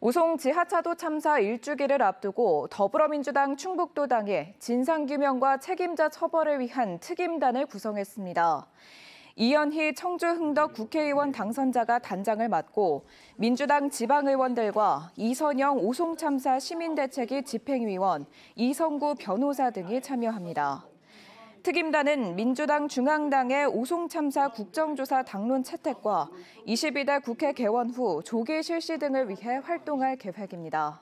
우송 지하차도 참사 일주기를 앞두고 더불어민주당 충북도당에 진상규명과 책임자 처벌을 위한 특임단을 구성했습니다. 이현희 청주 흥덕 국회의원 당선자가 단장을 맡고 민주당 지방의원들과 이선영 우송 참사 시민대책위 집행위원, 이성구 변호사 등이 참여합니다. 특임단은 민주당 중앙당의 오송 참사 국정조사 당론 채택과 22대 국회 개원 후 조기 실시 등을 위해 활동할 계획입니다.